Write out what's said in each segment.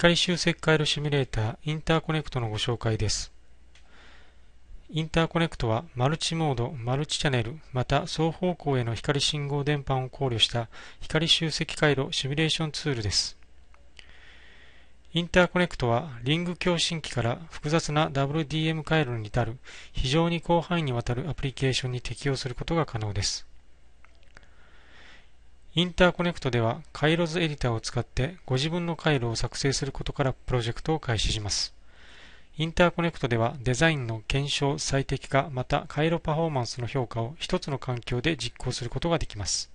光集積回路シミュレータインターコネクトのご紹介です。インターコネクトはマルチモード、マルチチャンネル、また双方向への光信号伝播を考慮した光集積回路シミュレーションツールです。インターコネクトはリング共振器から複雑な WDM 回路に至る非常に広範囲にわたるアプリケーションに適用することが可能です。インターコネクトでは回路図エディターを使ってご自分の回路を作成することからプロジェクトを開始します。インターコネクトではデザインの検証、最適化、また回路パフォーマンスの評価を一つの環境で実行することができます。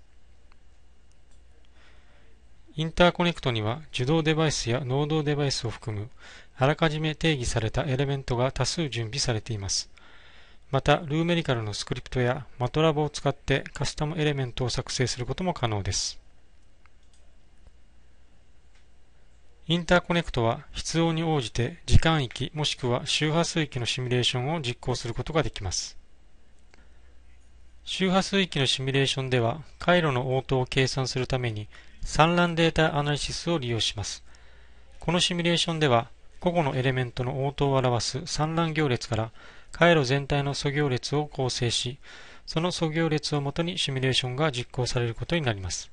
インターコネクトには受動デバイスや能動デバイスを含むあらかじめ定義されたエレメントが多数準備されています。また、ルーメリカルのスクリプトやマトラボを使ってカスタムエレメントを作成することも可能です。インターコネクトは必要に応じて時間域もしくは周波数域のシミュレーションを実行することができます。周波数域のシミュレーションでは回路の応答を計算するために散乱データアナリシスを利用します。このシミュレーションでは個々のエレメントの応答を表す産卵行列から回路全体の素行列を構成し、その素行列をもとにシミュレーションが実行されることになります。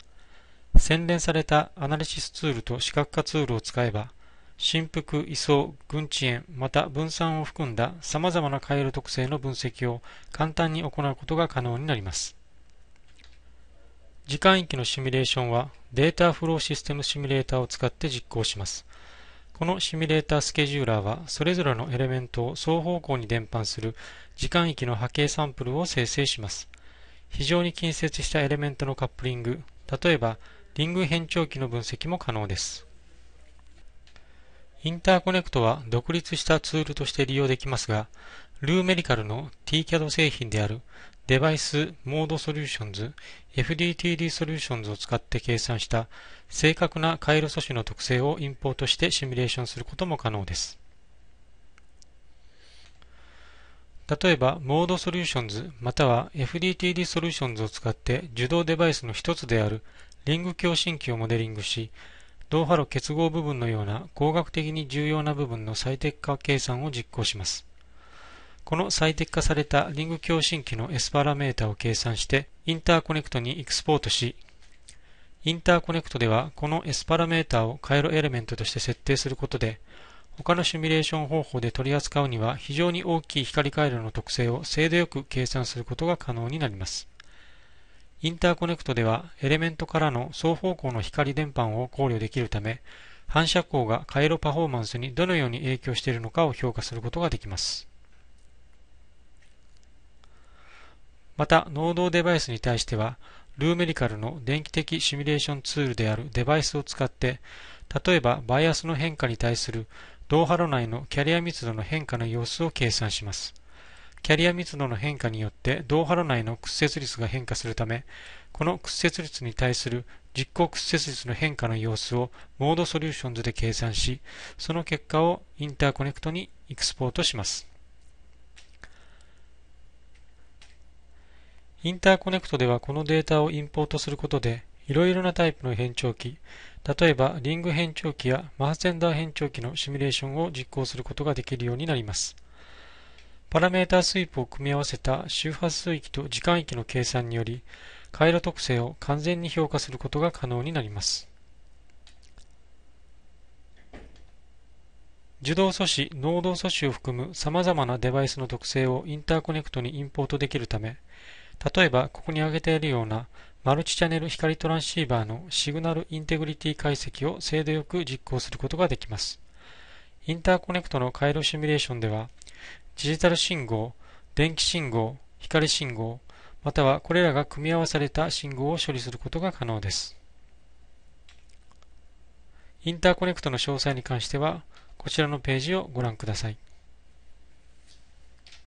洗練されたアナリシスツールと視覚化ツールを使えば、振幅、位相、群地円、また分散を含んだ様々な回路特性の分析を簡単に行うことが可能になります。時間域のシミュレーションはデータフローシステムシミュレーターを使って実行します。このシミュレータースケジューラーはそれぞれのエレメントを双方向に伝播する時間域の波形サンプルを生成します。非常に近接したエレメントのカップリング、例えばリング変調器の分析も可能です。インターコネクトは独立したツールとして利用できますが、ルーメディカルの TCAD 製品であるデバイスモードソリューションズ FDTD ソリューションズを使って計算した正確な回路素子の特性をインポートしてシミュレーションすることも可能です。例えば、モードソリューションズまたは FDTD ソリューションズを使って受動デバイスの一つであるリング共振器をモデリングし、同波路結合部分のような工学的に重要な部分の最適化計算を実行します。この最適化されたリング共振器の S パラメータを計算して、インターコネクトにエクスポートし、インターコネクトではこの S パラメータを回路エレメントとして設定することで、他のシミュレーション方法で取り扱うには非常に大きい光回路の特性を精度よく計算することが可能になります。インターコネクトではエレメントからの双方向の光電波を考慮できるため、反射光が回路パフォーマンスにどのように影響しているのかを評価することができます。また、能動デバイスに対しては、ルーメリカルの電気的シミュレーションツールであるデバイスを使って、例えばバイアスの変化に対する動波路内のキャリア密度の変化の様子を計算します。キャリア密度の変化によって動波路内の屈折率が変化するため、この屈折率に対する実行屈折率の変化の様子をモードソリューションズで計算し、その結果をインターコネクトにエクスポートします。インターコネクトではこのデータをインポートすることで、いろいろなタイプの変調器、例えばリング変調器やマーセンダー変調器のシミュレーションを実行することができるようになります。パラメータスイープを組み合わせた周波数域と時間域の計算により、回路特性を完全に評価することが可能になります。受動素子、能動素子を含む様々なデバイスの特性をインターコネクトにインポートできるため、例えば、ここに挙げているようなマルチチャンネル光トランシーバーのシグナルインテグリティ解析を精度よく実行することができます。インターコネクトの回路シミュレーションでは、デジタル信号、電気信号、光信号、またはこれらが組み合わされた信号を処理することが可能です。インターコネクトの詳細に関しては、こちらのページをご覧ください。